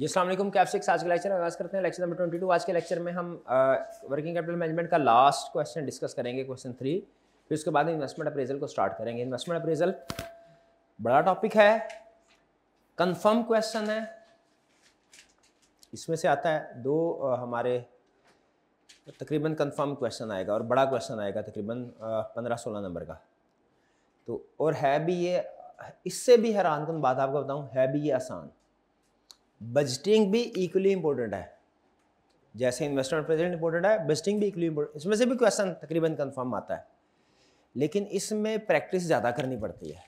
जी असल कैप आज के लेक्चर में आगाज़ करते हैं लेक्चर नंबर ट्वेंटी टू आज के लेक्चर में हम वर्किंग कैपिटल मैनेजमेंट का लास्ट क्वेश्चन डिस्कस करेंगे क्वेश्चन थ्री फिर उसके बाद इन्वेस्टमेंट अप्रेजल को स्टार्ट करेंगे इन्वेस्टमेंट अप्रेजल बड़ा टॉपिक है कन्फर्म क्वेश्चन है इसमें से आता है दो हमारे तकरीबन कन्फर्म क्वेश्चन आएगा और बड़ा क्वेश्चन आएगा तकरीबन पंद्रह सोलह नंबर का तो और है भी ये इससे भी हैरान कन बात आपको बताऊँ है भी ये आसान बजटिंग भी इक्वली इंपॉर्टेंट है जैसे इन्वेस्टमेंट प्रेजेंट इंपॉर्टेंट है बजटिंग भी इक्वली इंपॉर्टेंट इसमें से भी क्वेश्चन तकरीबन कंफर्म आता है लेकिन इसमें प्रैक्टिस ज़्यादा करनी पड़ती है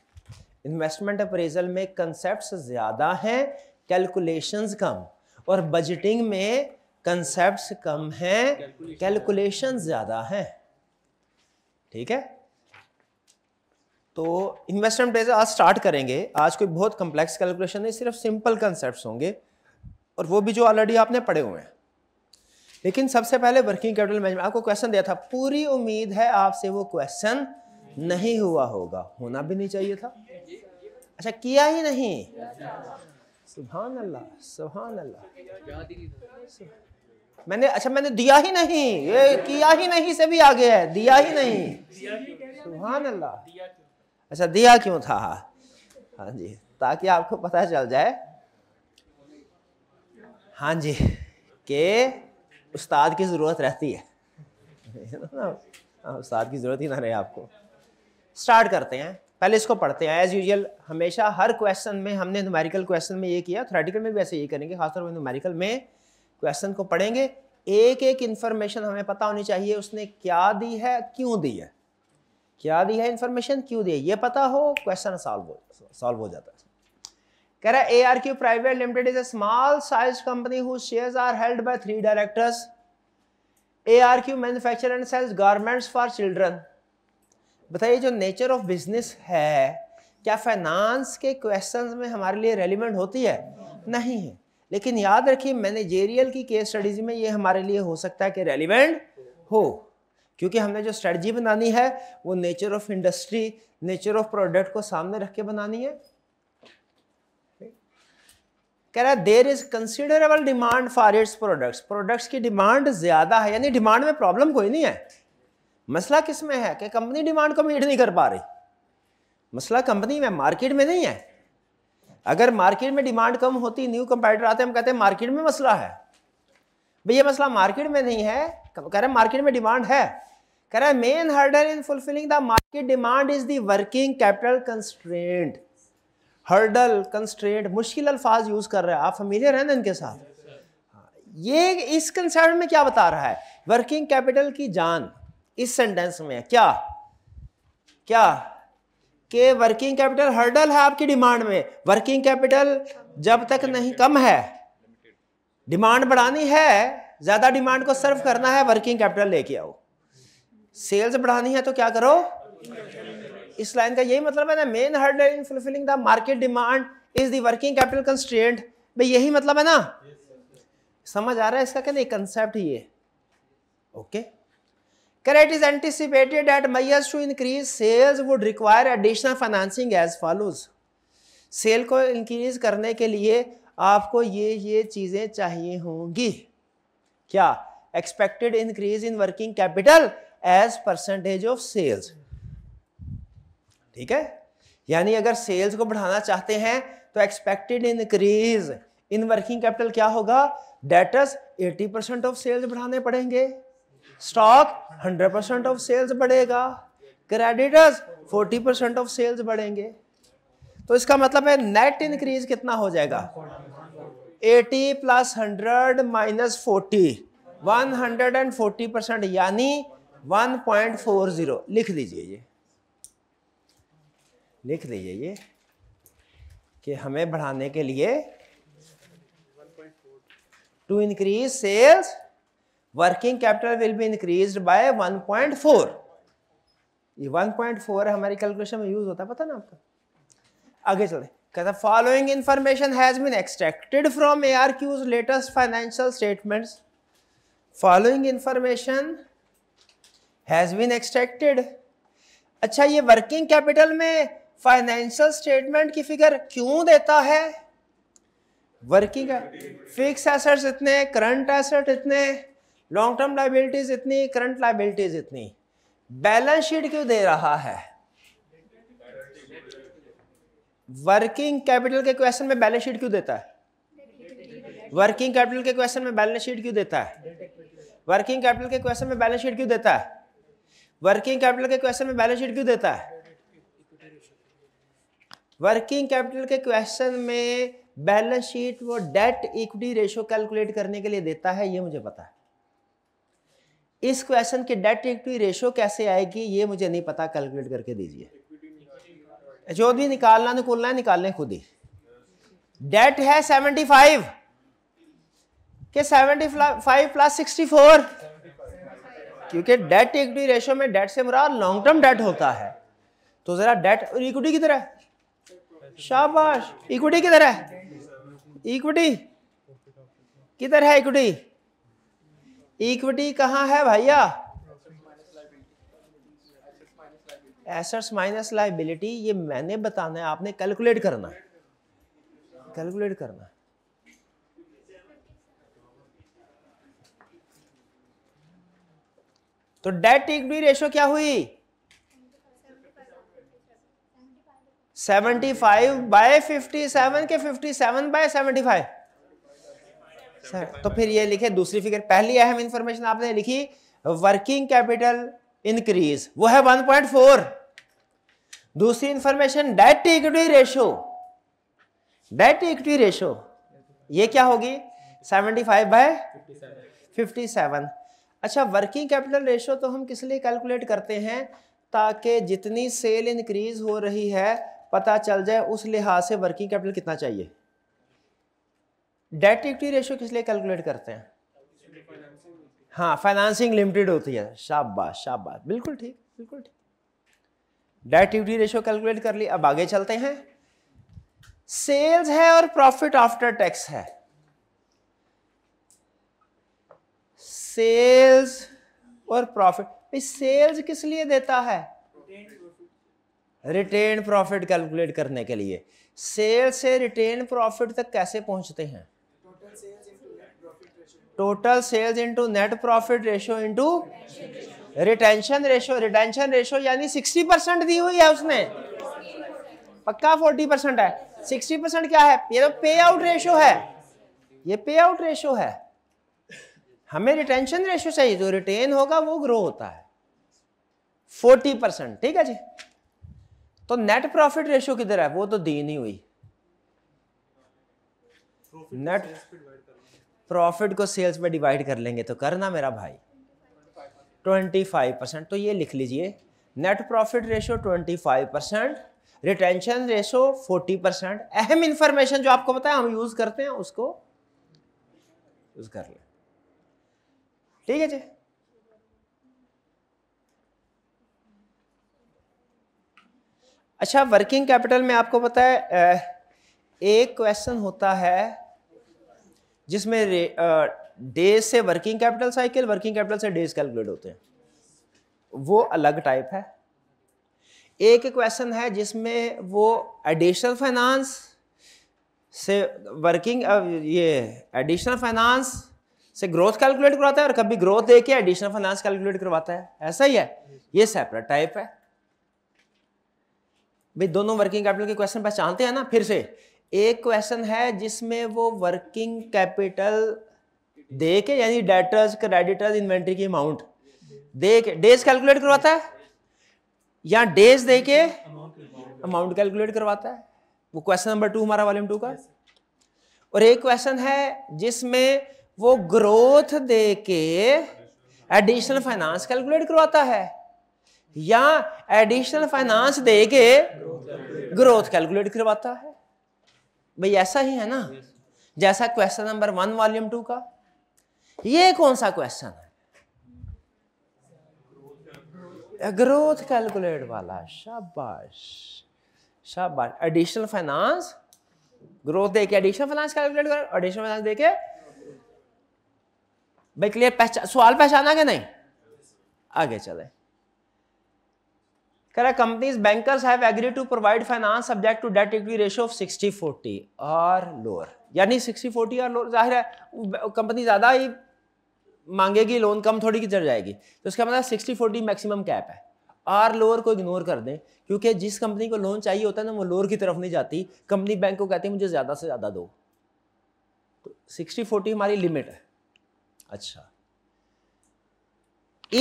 इन्वेस्टमेंट अप्रेजल में कंसेप्ट ज़्यादा हैं कैलकुलेशंस कम और बजटिंग में कंसेप्ट कम हैं कैलकुलेशन ज़्यादा हैं ठीक है तो इन्वेस्टमेंट आज स्टार्ट करेंगे आज कोई बहुत कम्प्लेक्स कैलकुलेशन नहीं सिर्फ सिंपल कंसेप्ट होंगे और वो भी जो ऑलरेडी आपने पढ़े हुए हैं लेकिन सबसे पहले वर्किंग कैपिटल मैनेजमेंट आपको क्वेश्चन दिया था पूरी उम्मीद है आपसे वो क्वेश्चन नहीं हुआ होगा होना भी नहीं चाहिए था अच्छा किया ही नहीं सुबहान अल्लाह सुबहान अल्लाह मैंने अच्छा मैंने दिया ही नहीं ये किया ही नहीं से भी आगे है दिया ही नहीं सुबहान अल्लाह अच्छा दिया क्यों था हाँ जी ताकि आपको पता चल जाए हाँ जी के उस्ताद की ज़रूरत रहती है हाँ, उस्ताद की ज़रूरत ही ना रहे आपको स्टार्ट करते हैं पहले इसको पढ़ते हैं एज़ यूजल हमेशा हर क्वेश्चन में हमने नुमेरिकल क्वेश्चन में ये किया थ्रेटिकल में भी ऐसे ये करेंगे खासतौर पर नुमेरिकल में क्वेश्चन को पढ़ेंगे एक एक इन्फॉर्मेशन हमें पता होनी चाहिए उसने क्या दी है क्यों दी है क्या दी है इन्फॉर्मेशन क्यों दी है ये पता हो क्वेश्चन सॉल्व हो सॉल्व हो जाता है कह रहा है A R Q private limited is a small size company who shares are held by three directors A R Q manufacture and sales garments for children बताइए जो नेचर ऑफ बिजनेस है क्या फाइनेंस के क्वेश्चंस में हमारे लिए relevant होती है नहीं है लेकिन याद रखिए मैनेजेरियल की केस स्टडीज में ये हमारे लिए हो सकता है कि रेलिवेंट हो क्योंकि हमने जो स्ट्रेटजी बनानी है वो nature of industry nature of product को सामने रख के बनानी है कह रहा है there is considerable demand for its products products की डिमांड ज़्यादा है यानी डिमांड में प्रॉब्लम कोई नहीं है मसला किस में है कि कंपनी डिमांड को मीट नहीं कर पा रही मसला कंपनी में मार्केट में नहीं है अगर मार्केट में डिमांड कम होती न्यू कंपेटर आते हम कहते हैं मार्केट में मसला है भाई मसला मार्केट में नहीं है कह रहे मार्केट में डिमांड है कह रहा है main hurdle in fulfilling the market demand is the working capital constraint hurdle constraint मुश्किल अल्फाज यूज़ कर रहे हैं आप फमीलियर हैं ना इनके साथ हाँ, ये इस कंसर्न में क्या बता रहा है वर्किंग कैपिटल की जान इस सेंटेंस में है क्या क्या के वर्किंग कैपिटल हर्डल है आपकी डिमांड में वर्किंग कैपिटल जब तक नहीं कम है डिमांड बढ़ानी है ज़्यादा डिमांड को सर्व करना है वर्किंग कैपिटल लेके आओ सेल्स बढ़ानी है तो क्या करो इस लाइन का यही मतलब है ना main hurdle in fulfilling the market demand is working capital constraint भाई यही मतलब है ना समझ आ रहा है इसका क्या नहीं कंसेप्ट ही है okay correct is anticipated at mayors to increase sales would require additional financing as follows sale को इंक्रीज करने के लिए आपको ये ये चीज़ें चाहिए होंगी क्या expected increase in working capital as percentage of sales ठीक है यानी अगर सेल्स को बढ़ाना चाहते हैं तो expected increase in working capital क्या होगा डेटस 80 परसेंट ऑफ सेल्स बढ़ाने पड़ेंगे स्टॉक 100 परसेंट ऑफ सेल्स बढ़ेगा क्रेडिटर्स 40 परसेंट ऑफ सेल्स बढ़ेंगे तो इसका मतलब है नेट इंक्रीज कितना हो जाएगा 80 प्लस 100 माइनस 40 140 परसेंट यानी 1.40 लिख लीजिए ये लिख दीजिए ये कि हमें बढ़ाने के लिए to increase sales working capital will be increase by 1.4 ये 1.4 हमारी कैलकुलेशन में यूज होता है पता ना आपका आगे चले कहता following information has been extracted from A R Q's latest financial statements following information has been extracted अच्छा ये वर्किंग कैपिटल में फाइनेंशियल स्टेटमेंट की फिगर क्यों देता है वर्किंग फिक्स एसेट्स इतने करंट एसेट इतने लॉन्ग टर्म लाइबिलिटीज इतनी करंट लाइबिलिटीज इतनी बैलेंस शीट क्यों दे रहा है वर्किंग कैपिटल के क्वेश्चन में बैलेंस शीट क्यों देता है वर्किंग कैपिटल के क्वेश्चन में बैलेंस शीट क्यों देता है वर्किंग कैपिटल के क्वेश्चन में बैलेंस शीट क्यों देता है वर्किंग कैपिटल के क्वेश्चन में बैलेंस शीट क्यों देता है वर्किंग कैपिटल के क्वेश्चन में बैलेंस शीट वो डेट इक्विटी रेशो कैलकुलेट करने के लिए देता है ये मुझे पता है इस क्वेश्चन के डेट इक्विटी रेशो कैसे आएगी ये मुझे नहीं पता कैलकुलेट करके दीजिए जो भी निकालना निकोलना है निकालने खुद ही डेट है सेवेंटी फाइव के seventy five plus sixty four क्योंकि डेट इक्विटी रेशो में डेट से मुराद लॉन्ग टर्म डेट होता है तो जरा डेट और इक्विटी की तरह शाबाश इक्विटी किधर है इक्विटी किधर है इक्विटी इक्विटी कहाँ है भैया एसेट्स माइनस लाइबिलिटी ये मैंने बताना है आपने कैलकुलेट करना कैलकुलेट करना तो डेट इक्विटी रेशियो क्या हुई seventy five by fifty seven के fifty seven by seventy five sir तो फिर ये लिखे दूसरी फिगर पहली अहम इंफॉर्मेशन आपने लिखी वर्किंग कैपिटल इंक्रीज वो है 1.4 दूसरी information debt equity ratio debt equity ratio ये क्या होगी 75 फाइव बाय फिफ्टी अच्छा वर्किंग कैपिटल रेशो तो हम किस लिए कैलकुलेट करते हैं ताकि जितनी सेल इंक्रीज हो रही है पता चल जाए उस लिहाज से वर्किंग कैपिटल कितना चाहिए डेट इक्विटी रेशियो किस लिए कैलकुलेट करते हैं हाँ फाइनेंसिंग लिमिटेड होती है शाबाश शाबाश बिल्कुल ठीक बिल्कुल ठीक डेट इक्विटी रेशियो कैलकुलेट कर ली अब आगे चलते हैं सेल्स है और प्रॉफिट आफ्टर टैक्स है सेल्स और प्रॉफिट सेल्स किस लिए देता है रिटेन प्रॉफिट कैलकुलेट करने के लिए सेल से रिटेन प्रॉफिट तक कैसे पहुंचते हैं total sales into net profit ratio into retention ratio retention ratio यानी 60 परसेंट दी हुई है उसने पक्का 40 परसेंट है 60 परसेंट क्या है ये तो पे आउट रेशो है ये पे आउट रेशो है हमें रिटेंशन रेशियो चाहिए जो रिटेन होगा वो ग्रो होता है 40 परसेंट ठीक है जी तो नेट प्रॉफिट रेशियो किधर है वो तो दी नहीं हुई नेट प्रॉफिट को सेल्स में डिवाइड कर लेंगे तो करना मेरा भाई 25 परसेंट तो ये लिख लीजिए net profit ratio 25 percent retention ratio 40 percent अहम इंफॉर्मेशन जो आपको पता है हम यूज़ करते हैं उसको यूज़ कर लें ठीक है जी अच्छा वर्किंग कैपिटल में आपको पता है एक क्वेश्चन होता है जिसमें डेज से working capital cycle working capital से डेज कैलकुलेट होते हैं वो अलग टाइप है एक क्वेश्चन है जिसमें वो एडिशनल फाइनेंस से वर्किंग ये एडिशनल फाइनेंस से ग्रोथ कैलकुलेट करवाता है और कभी ग्रोथ देके एडिशनल फाइनेंस कैलकुलेट करवाता है ऐसा ही है ये सेपरेट टाइप है भाई दोनों वर्किंग कैपिटल के क्वेश्चन पहचानते हैं ना फिर से एक क्वेश्चन है जिसमें वो वर्किंग कैपिटल दे के यानी डेटर्स क्रेडिटर्स इन्वेंट्री की अमाउंट दे के डेज कैलकुलेट करवाता है या डेज दे के अमाउंट कैलकुलेट करवाता है वो क्वेश्चन नंबर टू हमारा वॉल्यूम टू का और एक क्वेश्चन है जिसमें वो ग्रोथ दे के एडिशनल फाइनेंस कैलकुलेट करवाता है या एडिशनल फाइनेंस दे के ग्रोथ कैलकुलेट करवाता है भाई ऐसा ही है ना जैसा question number one volume two का ये कौन सा क्वेश्चन है ग्रोथ कैलकुलेट वाला शाबाश शाबाश एडिशनल फाइनेंस ग्रोथ देके एडिशनल फाइनेंस कैलकुलेट कर एडिशनल फाइनेंस देके भाई क्लियर पहचान सवाल पहचाना क्या नहीं आगे चले कह रहा है companies bankers have agree to provide finance subject to debt equity ratio of 60 40 और लोअर यानी 60 40 और लोअर जाहिर है कंपनी ज़्यादा ही मांगेगी लोन कम थोड़ी की चढ़ जाएगी तो इसका मतलब 60 40 मैक्सिमम कैप है आर लोअर को इग्नोर कर दें क्योंकि जिस कंपनी को लोन चाहिए होता है ना वो लोअर की तरफ नहीं जाती कंपनी बैंक को कहती है मुझे ज़्यादा से ज़्यादा दो तो सिक्सटी फोर्टी हमारी लिमिट है अच्छा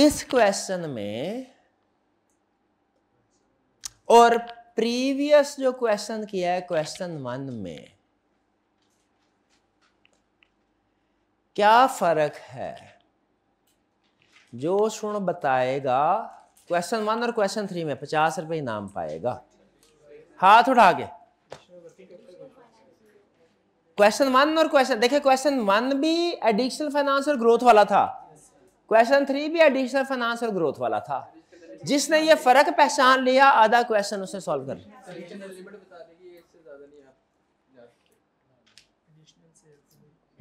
इस क्वेश्चन में और प्रीवियस जो क्वेश्चन किया है क्वेश्चन वन में क्या फर्क है जो सुन बताएगा क्वेश्चन वन और क्वेश्चन थ्री में पचास रुपए इनाम पाएगा हाथ उठा के क्वेश्चन वन और क्वेश्चन देखिए क्वेश्चन वन भी एडिशनल फाइनेंस और ग्रोथ वाला था क्वेश्चन थ्री भी एडिशनल फाइनेंस और ग्रोथ वाला था जिसने ये फर्क पहचान लिया आधा क्वेश्चन उसे सॉल्व कर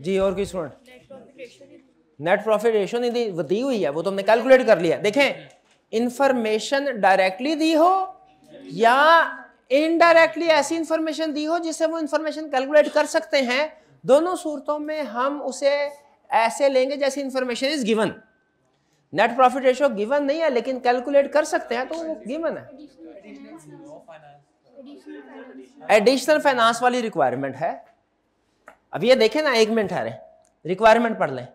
जी और कोई स्टूडेंट नेट प्रॉफिट रेशो नहीं दी हुई है वो तो हमने कैलकुलेट कर लिया देखें इंफॉर्मेशन डायरेक्टली दी हो या इनडायरेक्टली ऐसी इंफॉर्मेशन दी हो जिससे वो इंफॉर्मेशन कैलकुलेट कर सकते हैं दोनों सूरतों में हम उसे ऐसे लेंगे जैसे information is given net profit ratio given नहीं है लेकिन कैलकुलेट कर सकते हैं तो वो गिवन है एडिशनल फाइनेंस वाली रिक्वायरमेंट है अब ये देखें ना एक मिनट है रिक्वायरमेंट पढ़ लें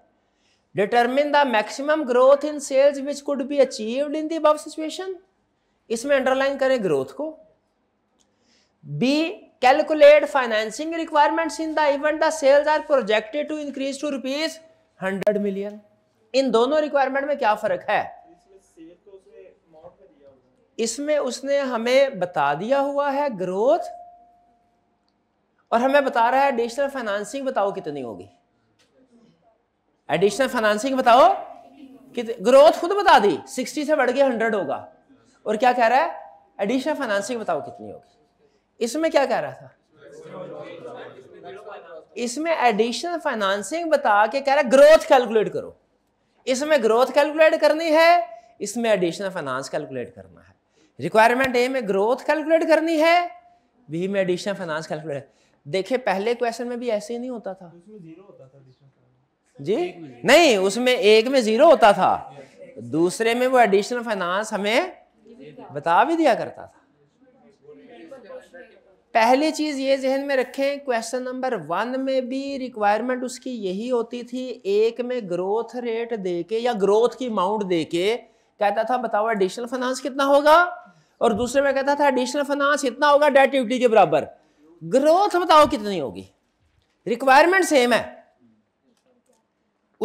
determine the maximum growth in sales which could be achieved in the situation इसमें अंडरलाइन करें ग्रोथ को B calculate financing requirements in the event the sales are projected to increase to rupees hundred million इन दोनों requirement में क्या फ़र्क है इसमें उसने हमें बता दिया हुआ है ग्रोथ और हमें बता रहा है एडिशनल फाइनेंसिंग बताओ कितनी होगी एडिशनल फाइनेंसिंग बताओ कि ग्रोथ खुद बता दी 60 से बढ़ के 100 होगा और क्या कह रहा है एडिशनल फाइनेंसिंग बताओ कितनी होगी इसमें क्या कह रहा था इसमें एडिशनल फाइनेंसिंग बता के कह रहा है ग्रोथ कैलकुलेट करो इसमें ग्रोथ कैलकुलेट करनी है इसमें एडिशनल फाइनेंस कैलकुलेट करना है रिक्वायरमेंट ए में ग्रोथ कैलकुलेट करनी है बी में एडिशनल फाइनेंस कैलकुलेट देखिए पहले क्वेश्चन में भी ऐसे ही नहीं होता था जी नहीं उसमें एक में जीरो होता था दूसरे में वो एडिशनल फाइनेंस हमें बता भी दिया करता था पहली चीज़ ये जहन में रखें क्वेश्चन नंबर वन में भी रिक्वायरमेंट उसकी यही होती थी एक में ग्रोथ रेट देके या ग्रोथ की अमाउंट देके कहता था बताओ एडिशनल फाइनेंस कितना होगा और दूसरे में कहता था एडिशनल फाइनेंस इतना होगा डेट इक्विटी के बराबर ग्रोथ बताओ कितनी होगी रिक्वायरमेंट सेम है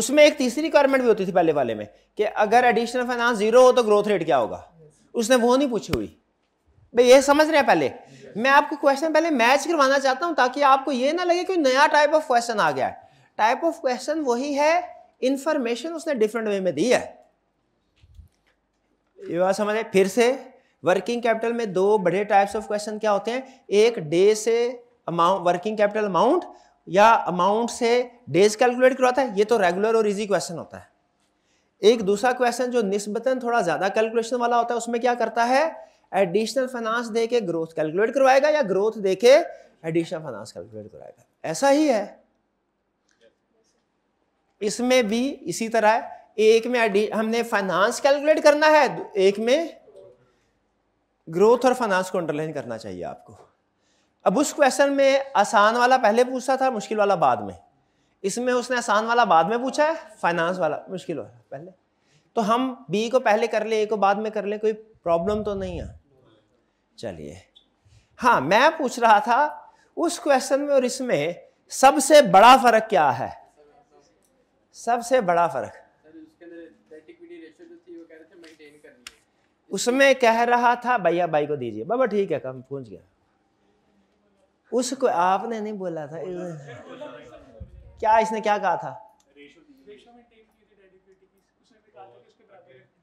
उसमें एक तीसरी रिक्वायरमेंट भी होती थी पहले वाले में कि अगर एडिशनल फाइनेंस जीरो हो तो ग्रोथ रेट क्या होगा उसने वो नहीं पूछी हुई भाई ये समझ रहे हैं पहले मैं आपको क्वेश्चन पहले मैच करवाना चाहता हूं ताकि आपको ये ना लगे कोई नया टाइप ऑफ क्वेश्चन आ गया है टाइप ऑफ क्वेश्चन वही है इंफॉर्मेशन उसने डिफरेंट वे में दी है ये बात समझ फिर से वर्किंग कैपिटल में दो बड़े टाइप्स ऑफ क्वेश्चन क्या होते हैं एक डे से अमाउंट वर्किंग कैपिटल अमाउंट या अमाउंट से डेज कैलकुलेट करवाता है ये तो रेगुलर और इजी क्वेश्चन होता है एक दूसरा क्वेश्चन जो निस्बतन थोड़ा ज़्यादा कैलकुलेशन वाला होता है उसमें क्या करता है एडिशनल फाइनेंस दे के ग्रोथ कैलकुलेट करवाएगा या ग्रोथ दे के एडिशनल फाइनेंस कैलकुलेट करवाएगा ऐसा ही है इसमें भी इसी तरह है एक में हमने फाइनेंस कैलकुलेट करना है एक में ग्रोथ और फाइनेंस को अंडरलाइन करना चाहिए आपको अब उस क्वेश्चन में आसान वाला पहले पूछा था मुश्किल वाला बाद में इसमें उसने आसान वाला बाद में पूछा है फाइनेंस वाला मुश्किल वाला पहले तो हम बी को पहले कर ले ए को बाद में कर ले कोई प्रॉब्लम तो नहीं है चलिए हाँ मैं पूछ रहा था उस क्वेश्चन में और इसमें सबसे बड़ा फर्क क्या है सबसे बड़ा फर्क उसमें कह रहा था भैया भाई को दीजिए बाबा ठीक है कम पहुंच गया उसको आपने नहीं बोला था क्या इसने क्या कहा था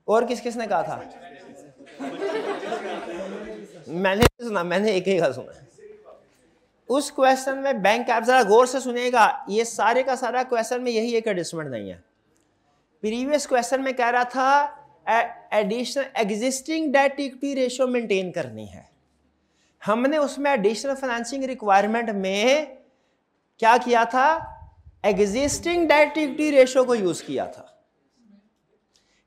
और किस किसने कहा था मैंने सुना मैंने एक ही कहा सुना उस क्वेश्चन में बैंक आप जरा गौर से सुनेगा ये सारे का सारा क्वेश्चन में यही एक एडिस्टमेंट नहीं है प्रीवियस क्वेश्चन में कह रहा था additional existing debt equity ratio maintain करनी है हमने उसमें एडिशनल फाइनेंसिंग रिक्वायरमेंट में क्या किया था एग्जिस्टिंग डेट इक्विटी रेशियो को यूज किया था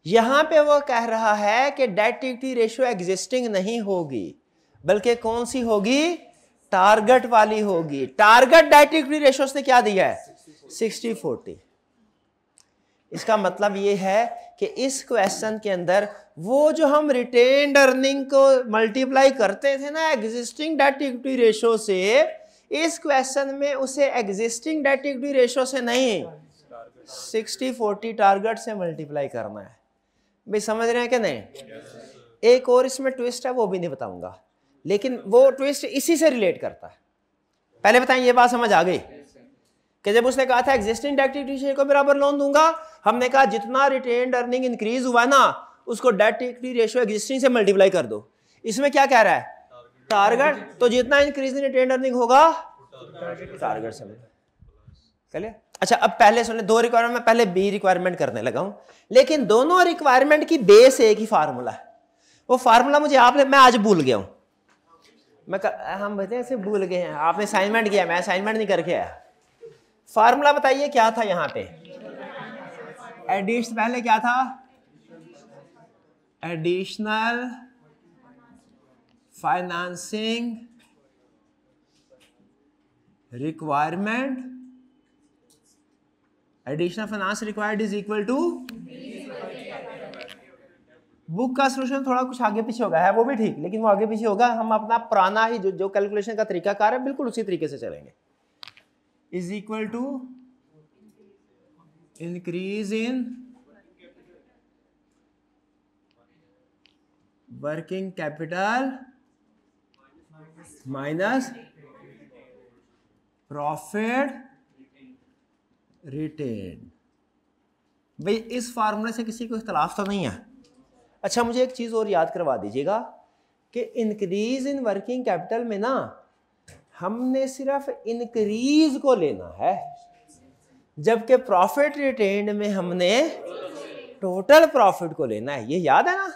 यहां पे वो कह रहा है कि डेट इक्विटी रेशियो एग्जिस्टिंग नहीं होगी बल्कि कौन सी होगी टारगेट वाली होगी टारगेट डेट इक्विटी रेशियो ने क्या दिया है सिक्सटी फोर्टी इसका मतलब ये है कि इस क्वेश्चन के अंदर वो जो हम रिटेन्ड अर्निंग को मल्टीप्लाई करते थे ना एग्जिस्टिंग डेट इक्विटी रेशो से इस क्वेश्चन में उसे एग्जिस्टिंग डेट इक्विटी रेशो से नहीं सिक्सटी फोर्टी टारगेट से मल्टीप्लाई करना है भाई समझ रहे हैं क्या नहीं एक और इसमें ट्विस्ट है वो भी नहीं बताऊंगा लेकिन वो ट्विस्ट इसी से रिलेट करता है पहले बताएं ये बात समझ आ गई कि जब उसने कहा था एग्जिस्टिंग डेट इक्विटी को बराबर लोन दूंगा हमने कहा जितना रिटेन अर्निंग इंक्रीज हुआ है ना उसको डेट इक्विटी रेशियो एग्जिस्टिंग से मल्टीप्लाई कर दो इसमें क्या कह रहा है टारगेट तो जितना इंक्रीज इन रिटेन अर्निंग होगा टारगेट से चलिए अच्छा अब पहले सुने दो रिक्वायरमेंट में पहले बी रिक्वायरमेंट करने लगा हूं लेकिन दोनों रिक्वायरमेंट की बेस एक ही फार्मूला है वो फार्मूला मुझे आपने मैं आज भूल गया हूं मैं कर, हम बताए ऐसे भूल गए हैं आपने असाइनमेंट किया मैं असाइनमेंट नहीं करके आया फार्मूला बताइए क्या था यहाँ पे एडिश पहले क्या था additional financing requirement additional finance required is equal to book का सोल्यूशन थोड़ा कुछ आगे पीछे होगा है वो भी ठीक लेकिन वो आगे पीछे होगा हम अपना पुराना ही जो जो कैलकुलेशन का तरीका कार है बिल्कुल उसी तरीके से चलेंगे is equal to increase in working capital minus profit retain भाई इस फार्मूले से किसी को इख्तलाफ तो नहीं है अच्छा मुझे एक चीज़ और याद करवा दीजिएगा कि इंक्रीज इन वर्किंग कैपिटल में ना हमने सिर्फ इंक्रीज को लेना है जबकि प्रॉफिट रिटेन्ड में हमने टोटल प्रॉफिट को लेना है ये याद है ना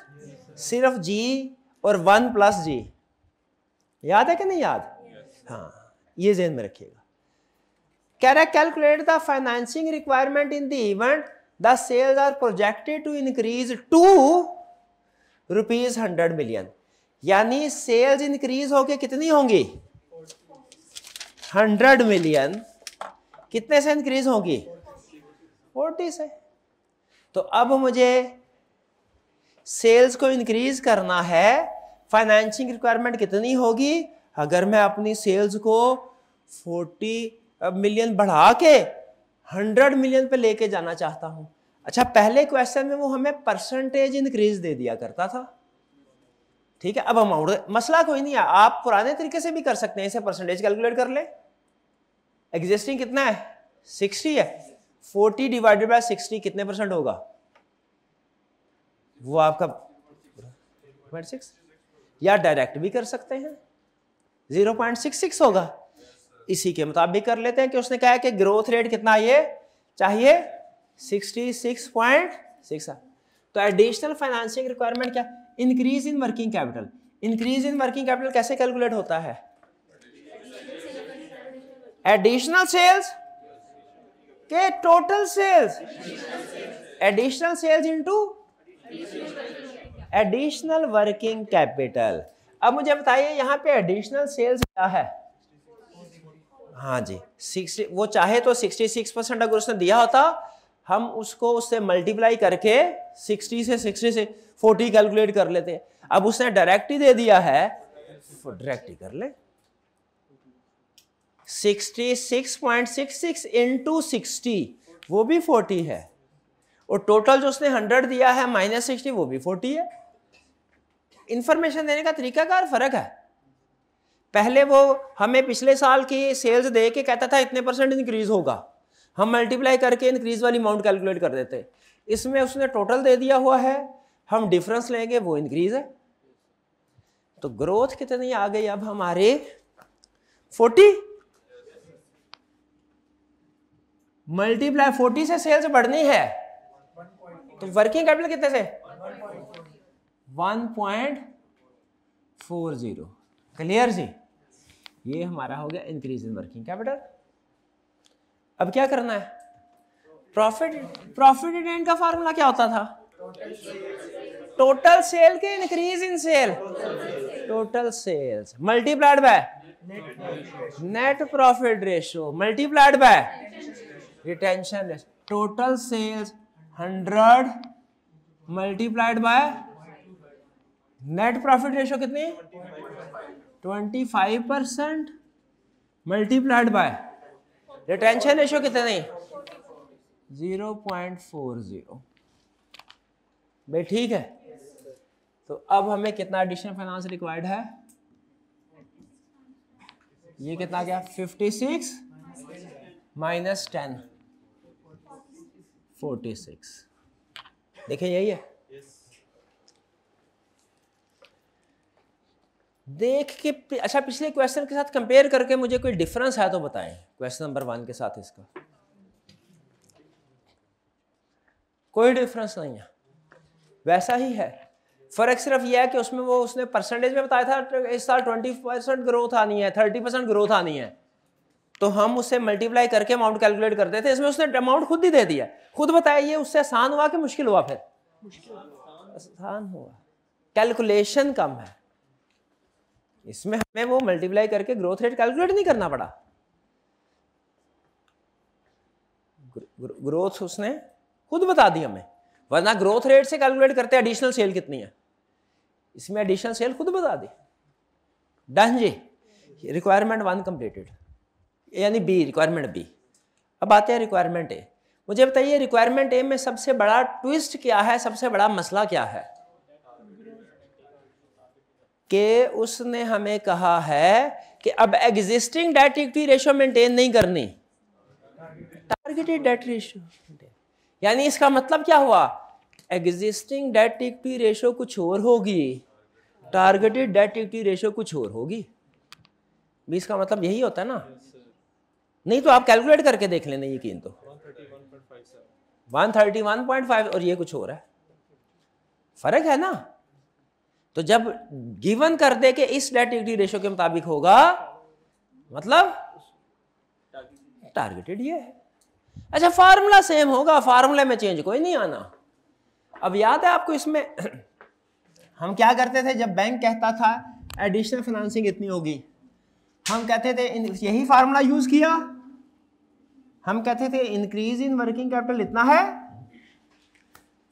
सिर्फ जी और वन प्लस जी याद है कि नहीं याद हाँ ये जहन में रखिएगा कह रहा है calculate the financing requirement in the event the sales are projected to increase to rupees hundred million यानी सेल्स इंक्रीज होके कितनी होंगी हंड्रेड मिलियन कितने से इंक्रीज होगी फोर्टी से तो अब मुझे सेल्स को इंक्रीज करना है फाइनेंसिंग रिक्वायरमेंट कितनी होगी अगर मैं अपनी सेल्स को फोर्टी मिलियन बढ़ा के हंड्रेड मिलियन पे लेके जाना चाहता हूं अच्छा पहले क्वेश्चन में वो हमें परसेंटेज इंक्रीज दे दिया करता था ठीक है अब अमाउंट मसला कोई नहीं है आप पुराने तरीके से भी कर सकते हैं इसे परसेंटेज कैलकुलेट कर ले एग्जिस्टिंग कितना है सिक्सटी है फोर्टी डिवाइडेड बाय सिक्सटी कितने परसेंट होगा वो आपका या डायरेक्ट भी कर सकते हैं जीरो पॉइंट सिक्स सिक्स होगा इसी के मुताबिक कर लेते हैं कि उसने कहा कि ग्रोथ रेट कितना ये चाहिए 66.6 तो एडिशनल फाइनेंसिंग रिक्वायरमेंट क्या increase in working capital increase in working capital कैसे कैलकुलेट होता है एडिशनल सेल्स के total sales additional sales into additional working capital अब मुझे बताइए यहां पे एडिशनल सेल्स क्या है हाँ जी सिक्सटी वो चाहे तो सिक्सटी सिक्स परसेंट अगर उसने दिया होता हम उसको उससे मल्टीप्लाई करके सिक्सटी से सिक्सटी से फोर्टी कैलकुलेट कर लेते हैं अब उसने डायरेक्ट ही दे दिया है डायरेक्ट ही कर ले sixty six point six six into sixty वो भी फोर्टी है और टोटल जो उसने हंड्रेड दिया है माइनस सिक्सटी वो भी फोर्टी है इंफॉर्मेशन देने का तरीकाकार फर्क है पहले वो हमें पिछले साल की सेल्स दे के कहता था इतने परसेंट इंक्रीज होगा हम मल्टीप्लाई करके इंक्रीज वाली अमाउंट कैलकुलेट कर देते इसमें उसने टोटल दे दिया हुआ है हम डिफरेंस लेंगे वो इंक्रीज है तो ग्रोथ कितनी आ गई अब हमारे फोर्टी मल्टीप्लाई फोर्टी से सेल्स बढ़नी है तो वर्किंग कैपिटल कितने से one point four zero clear जी ये हमारा हो गया इंक्रीज इन वर्किंग कैपिटल अब क्या करना है प्रॉफिट प्रॉफिट रिटेन का फार्मूला क्या होता था टोटल सेल के increase in sale total sales multiplied by net profit ratio multiplied by retention total sales hundred multiplied by net profit ratio कितनी twenty five percent multiplied by retention ratio कितने नहीं zero point four zero भाई ठीक है तो अब हमें कितना एडिशनल फाइनेंस रिक्वायर्ड है ये कितना गया fifty six minus ten forty six देखिए यही है देख के अच्छा पिछले क्वेश्चन के साथ कंपेयर करके मुझे कोई डिफरेंस है तो बताएं क्वेश्चन नंबर वन के साथ इसका कोई डिफरेंस नहीं है वैसा ही है फर्क सिर्फ यह है कि उसमें वो उसने परसेंटेज में बताया था इस साल ट्वेंटी परसेंट ग्रोथ आनी है थर्टी परसेंट ग्रोथ आनी है तो हम उसे मल्टीप्लाई करके अमाउंट कैलकुलेट करते थे इसमें उसने अमाउंट खुद ही दे दिया खुद बताया ये उससे आसान हुआ कि मुश्किल हुआ फिर आसान हुआ कैलकुलेशन कम है इसमें हमें वो मल्टीप्लाई करके ग्रोथ रेट कैलकुलेट नहीं करना पड़ा ग्रोथ उसने खुद बता दी हमें वरना ग्रोथ रेट से कैलकुलेट करते एडिशनल सेल कितनी है इसमें एडिशनल सेल खुद बता दी डन जी रिक्वायरमेंट वन कंप्लीटेड यानी बी रिक्वायरमेंट बी अब आते हैं रिक्वायरमेंट ए मुझे बताइए रिक्वायरमेंट ए में सबसे बड़ा ट्विस्ट क्या है सबसे बड़ा मसला क्या है कि उसने हमें कहा है कि अब existing debt equity ratio maintain नहीं करनी टारगेटेड डेट रेशो यानी इसका मतलब क्या हुआ एग्जिस्टिंग डेट इक्विटी रेशो कुछ और होगी टारगेटेड डेट इक्विटी रेशो कुछ और होगी भी इसका मतलब यही होता है ना नहीं तो आप कैलकुलेट करके देख लेना यकीन तो 131.5 और ये कुछ हो रहा है फर्क है ना तो जब गिवन कर दे के इस डेट इक्विटी रेशियो के मुताबिक होगा मतलब टारगेटेड ये है अच्छा फार्मूला सेम होगा फार्मूले में चेंज कोई नहीं आना अब याद है आपको इसमें हम क्या करते थे जब बैंक कहता था एडिशनल फाइनेंसिंग इतनी होगी हम कहते थे यही फार्मूला यूज किया हम कहते थे इंक्रीज इन वर्किंग कैपिटल इतना है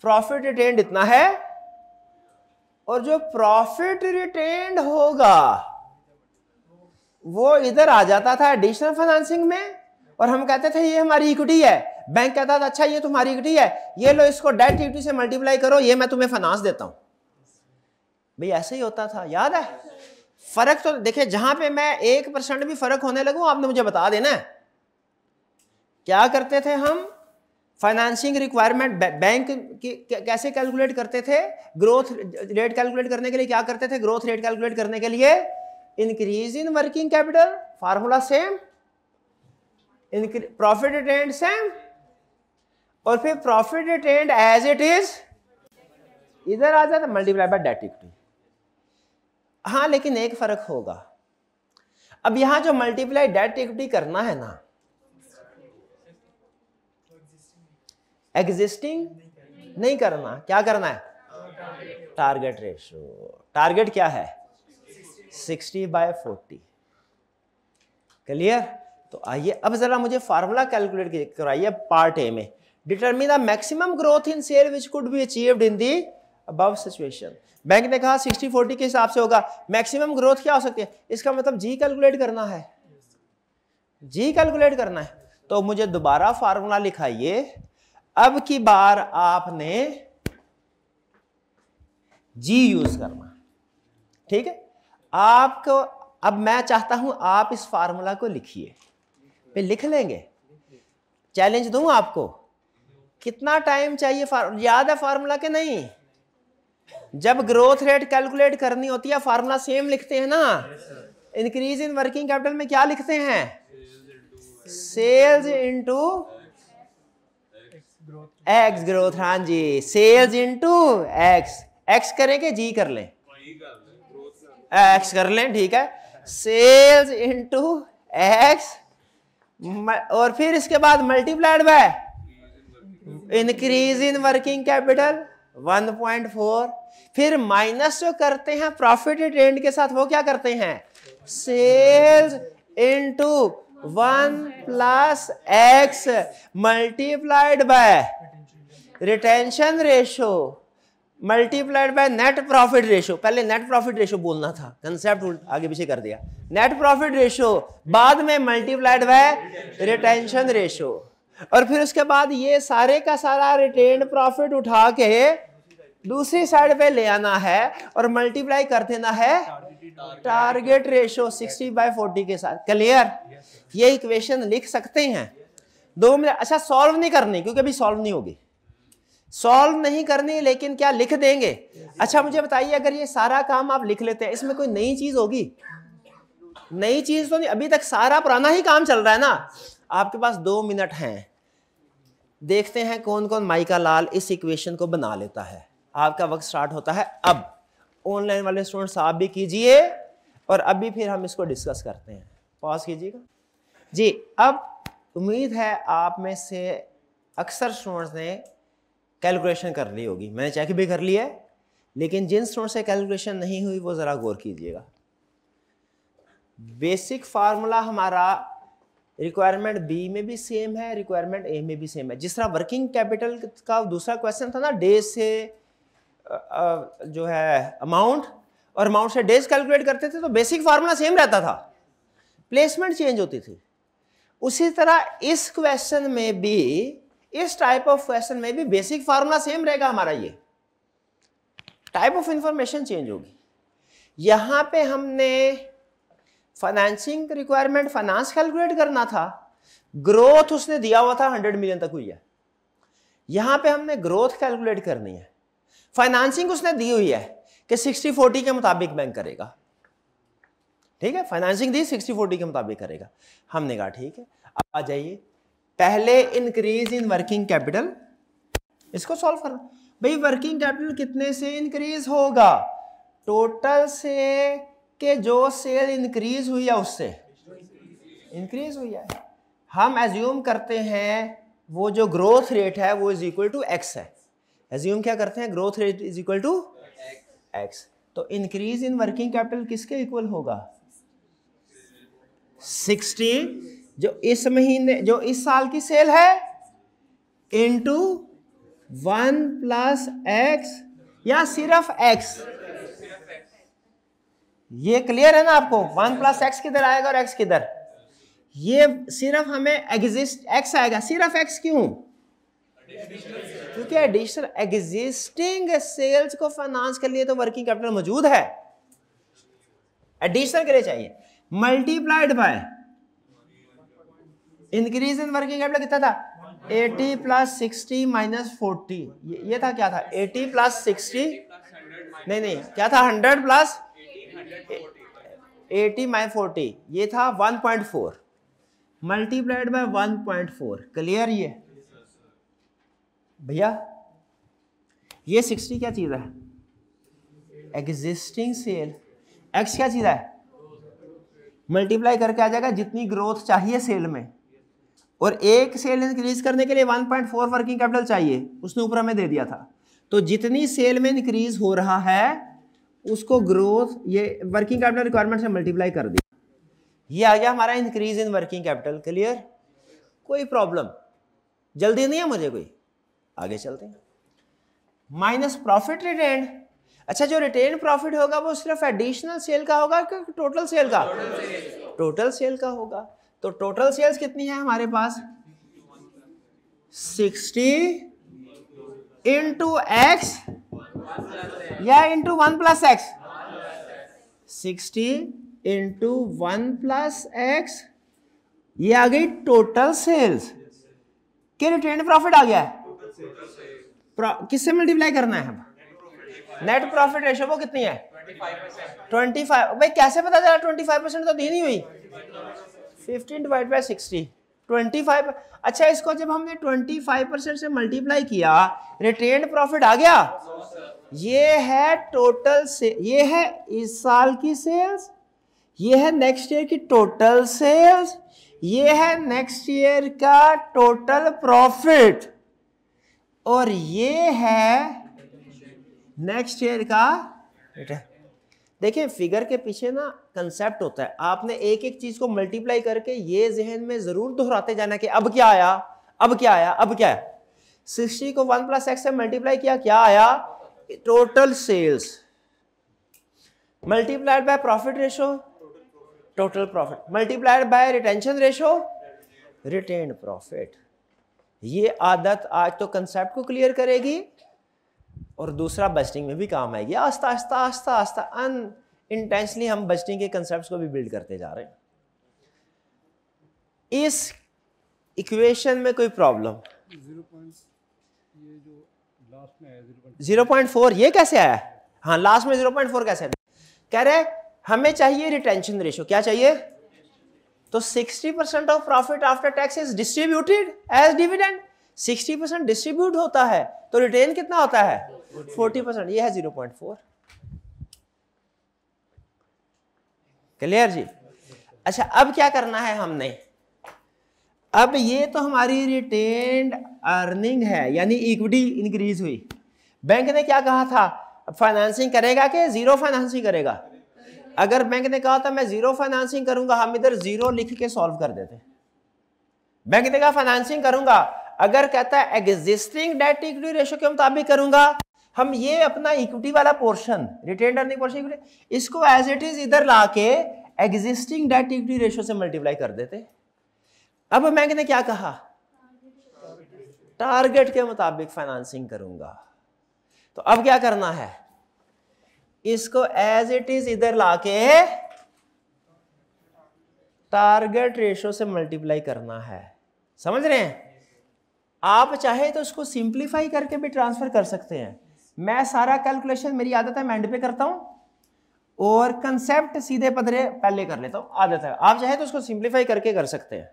प्रॉफिट रिटेन्ड इतना है और जो प्रॉफिट रिटेन्ड होगा वो इधर आ जाता था एडिशनल फाइनेंसिंग में और हम कहते थे ये हमारी इक्विटी है बैंक कहता था अच्छा ये तुम्हारी इक्विटी है ये लो इसको डेट इक्विटी से मल्टीप्लाई करो ये मैं तुम्हें फाइनेंस देता हूं भाई ऐसे ही होता था याद है फर्क तो देखिए जहां पे मैं एक परसेंट भी फर्क होने लगू आपने मुझे बता देना क्या करते थे हम फाइनेंसिंग रिक्वायरमेंट बैंक की कैसे कैलकुलेट करते थे ग्रोथ रेट कैलकुलेट करने के लिए क्या करते थे ग्रोथ रेट कैलकुलेट करने के लिए increase in working capital formula same profit retained same और फिर profit retained as it is इधर आ जाता मल्टीप्लाई बाय डेट इक्विटी हाँ लेकिन एक फर्क होगा अब यहां जो मल्टीप्लाई डेट इक्विटी करना है ना एग्जिस्टिंग नहीं करना क्या करना है टारगेट रेशो टारगेट क्या है सिक्सटी बाय फोर्टी क्लियर तो आइए अब जरा मुझे फार्मूला कैलकुलेट कराइए पार्ट ए में determine the maximum growth in sale which could be achieved in the above situation bank ने कहा 60 40 के हिसाब से होगा मैक्सिमम ग्रोथ क्या हो सकती है इसका मतलब जी कैलकुलेट करना है जी कैलकुलेट करना है तो मुझे दोबारा फार्मूला लिखाइए अब की बार आपने जी यूज करना ठीक है आपको अब मैं चाहता हूं आप इस फार्मूला को लिखिए पे लिख लेंगे चैलेंज दूं आपको कितना टाइम चाहिए याद है फार्मूला के नहीं जब ग्रोथ रेट कैलकुलेट करनी होती है फार्मूला सेम लिखते हैं ना इंक्रीज इन वर्किंग कैपिटल में क्या लिखते हैं सेल्स इनटू एक्स ग्रोथ हाँ जी सेल्स इनटू एक्स एक्स करें कि जी कर लें एक्स कर लें ठीक है सेल्स इनटू एक्स और फिर इसके बाद multiplied by increase in working capital 1.4 फिर माइनस जो करते हैं प्रॉफिट ट्रेंड के साथ वो क्या करते हैं sales into one plus X multiplied by retention ratio multiplied by net profit ratio पहले नेट प्रॉफिट रेशो बोलना था कंसेप्ट आगे पीछे कर दिया नेट प्रॉफिट रेशो बाद में मल्टीप्लाइड बाय रिटेंशन रेशो और फिर उसके बाद ये सारे का सारा रिटेन प्रॉफिट उठा के दूसरी साइड पे ले आना है और मल्टीप्लाई कर देना है टारगेट रेशो 60 बाय 40 के साथ क्लियर ये इक्वेशन लिख सकते हैं दो मिनट अच्छा सॉल्व नहीं करनी क्योंकि अभी सॉल्व नहीं होगी सॉल्व नहीं करनी लेकिन क्या लिख देंगे अच्छा मुझे बताइए अगर ये सारा काम आप लिख लेते हैं इसमें कोई नई चीज होगी नई चीज तो नहीं अभी तक सारा पुराना ही काम चल रहा है ना आपके पास दो मिनट हैं देखते हैं कौन कौन माइका लाल इस इक्वेशन को बना लेता है आपका वक्त स्टार्ट होता है अब ऑनलाइन वाले स्टूडेंट्स आप भी कीजिए और अभी फिर हम इसको डिस्कस करते हैं पॉज कीजिएगा जी अब उम्मीद है आप में से अक्सर स्टूडेंट्स ने कैलकुलेशन कर ली होगी मैंने चेक भी कर लिया है लेकिन जिन स्टूडेंट से कैलकुलेशन नहीं हुई वो ज़रा गौर कीजिएगा बेसिक फार्मूला हमारा रिक्वायरमेंट बी में भी सेम है रिक्वायरमेंट ए में भी सेम है जिस तरह वर्किंग कैपिटल का दूसरा क्वेश्चन था ना डेज से जो है अमाउंट और अमाउंट से डेज कैलकुलेट करते थे तो बेसिक फार्मूला सेम रहता था प्लेसमेंट चेंज होती थी उसी तरह इस क्वेश्चन में भी इस टाइप ऑफ क्वेश्चन में भी बेसिक फार्मूला सेम रहेगा हमारा ये टाइप ऑफ इंफॉर्मेशन चेंज होगी यहां पे हमने फाइनेंसिंग रिक्वायरमेंट फाइनेंस कैलकुलेट करना था ग्रोथ उसने दिया हुआ था हंड्रेड मिलियन तक हुई है यहां पे हमने ग्रोथ कैलकुलेट करनी है फाइनेंसिंग उसने दी हुई है कि सिक्सटी फोर्टी के मुताबिक बैंक करेगा ठीक है फाइनेंसिंग दी सिक्सटी फोर्टी के मुताबिक करेगा हमने कहा ठीक है अब आ जाइए पहले इंक्रीज इन वर्किंग कैपिटल इसको सॉल्व करना भाई वर्किंग कैपिटल कितने से इंक्रीज होगा टोटल से के जो सेल इंक्रीज हुई है उससे इंक्रीज हुई है हम एज्यूम करते हैं वो जो ग्रोथ रेट है वो इज इक्वल टू एक्स है एज्यूम क्या करते हैं growth rate is equal to X तो इंक्रीज इन वर्किंग कैपिटल किसके इक्वल होगा सिक्सटी जो इस महीने जो इस साल की सेल है इंटू वन प्लस एक्स या सिर्फ एक्स ये क्लियर है ना आपको वन प्लस एक्स किधर आएगा और एक्स किधर ये सिर्फ हमें एग्जिस्ट एक्स आएगा सिर्फ एक्स क्यों क्योंकि एडिशनल एग्जिस्टिंग सेल्स को फाइनेंस के लिए तो वर्किंग कैपिटल मौजूद है एडिशनल के लिए चाहिए multiplied by increase in working capital कितना था 80 प्लस सिक्सटी माइनस फोर्टी ये था क्या था 80 प्लस 60 नहीं नहीं क्या था 100 प्लस 80 माइनस फोर्टी ये था 1.4 point four multiplied by one point four clear ये भैया ये 60 क्या चीज़ है एग्जिस्टिंग सेल एक्स क्या चीज़ है मल्टीप्लाई करके आ जाएगा जितनी ग्रोथ चाहिए सेल में और एक सेल इंक्रीज करने के लिए 1.4 वर्किंग कैपिटल चाहिए उसने ऊपर हमें दे दिया था तो जितनी सेल में इंक्रीज हो रहा है उसको ग्रोथ ये वर्किंग कैपिटल रिक्वायरमेंट से मल्टीप्लाई कर दिया ये आ गया हमारा increase in working capital clear कोई प्रॉब्लम जल्दी नहीं है मुझे कोई आगे चलते हैं माइनस प्रॉफिट रिटेन अच्छा जो रिटेन प्रॉफिट होगा वो सिर्फ एडिशनल सेल का होगा कि टोटल सेल का टोटल सेल का होगा तो टोटल सेल्स कितनी है हमारे पास सिक्सटी इंटू एक्स या into one plus X sixty into one plus X ये आ गई टोटल सेल्स क्या रिटेन प्रॉफिट आ गया है किससे मल्टीप्लाई करना है नेट प्रॉफिट रेशो वो कितनी है ट्वेंटी फाइव भाई कैसे पता चला ट्वेंटी फाइव परसेंट तो दी नहीं हुई fifteen divide by sixty twenty five अच्छा इसको जब हमने ट्वेंटी फाइव परसेंट से मल्टीप्लाई किया रिटेन प्रॉफिट आ गया ये है टोटल से ये है इस साल की सेल्स ये है नेक्स्ट ईयर की टोटल सेल्स ये है नेक्स्ट ईयर का टोटल प्रॉफिट और ये है नेक्स्ट ईयर का देखिए फिगर के पीछे ना कंसेप्ट होता है आपने एक एक चीज को मल्टीप्लाई करके ये जहन में जरूर दोहराते जाना कि अब क्या आया अब क्या आया अब क्या है सिक्सटी को वन प्लस एक्स से मल्टीप्लाई किया क्या आया total sales multiplied by profit ratio total profit multiplied by retention ratio retain profit ये आदत आज तो कंसेप्ट को क्लियर करेगी और दूसरा बजटिंग में भी काम आएगी आस्ता आस्ता आस्ता आस्ता अन इंटेंसली हम बजटिंग के कंसेप्ट को भी बिल्ड करते जा रहे हैं इस इक्वेशन में कोई प्रॉब्लम जीरो पॉइंट फोर ये कैसे आया हाँ लास्ट में जीरो पॉइंट फोर कैसे आया कह रहे हमें चाहिए रिटेंशन रेशो क्या चाहिए तो 60 percent of profit after tax is distributed as dividend 60 percent distribute होता है तो रिटेन कितना होता है 40 परसेंट यह है 0.4 क्लियर जी अच्छा अब क्या करना है हमने अब ये तो हमारी रिटेन्ड अर्निंग है यानी इक्विटी इंक्रीज हुई बैंक ने क्या कहा था फाइनेंसिंग करेगा कि जीरो फाइनेंसिंग करेगा अगर बैंक ने कहा था मैं जीरो फाइनेंसिंग करूंगा हम इधर जीरो लिख के सॉल्व कर देते बैंक ने कहा फाइनेंसिंग करूंगा अगर कहता है एग्जिस्टिंग डेट इक्विटी रेशो के मुताबिक करूंगा हम ये अपना इक्विटी वाला portion retain earning portion equity इसको एज इट इज इधर ला के एग्जिस्टिंग डेट इक्विटी रेशियो से मल्टीप्लाई कर देते अब बैंक ने क्या कहा टारगेट के मुताबिक फाइनेंसिंग करूंगा तो अब क्या करना है इसको एज इट इज इधर लाके टारगेट रेशो से मल्टीप्लाई करना है समझ रहे हैं आप चाहे तो इसको सिंप्लीफाई करके भी ट्रांसफर कर सकते हैं मैं सारा कैलकुलेशन मेरी आदत है माइंड पे करता हूँ और कंसेप्ट सीधे पदरे पहले कर लेता हूँ आदत है आप चाहे तो उसको सिंप्लीफाई करके कर सकते हैं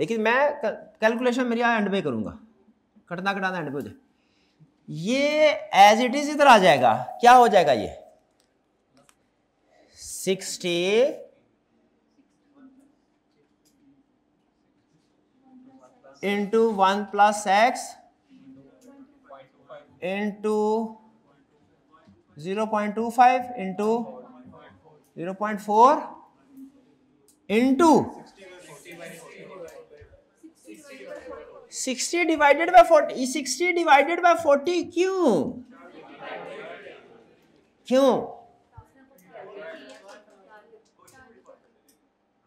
लेकिन मैं कैलकुलेशन मेरी एंड पे करूँगा कटना कटाना एंड हो ये एज इट इज इधर आ जाएगा क्या हो जाएगा ये sixty into one plus X into zero point two five into zero point four into sixty divided by forty sixty divided by forty क्यों क्यों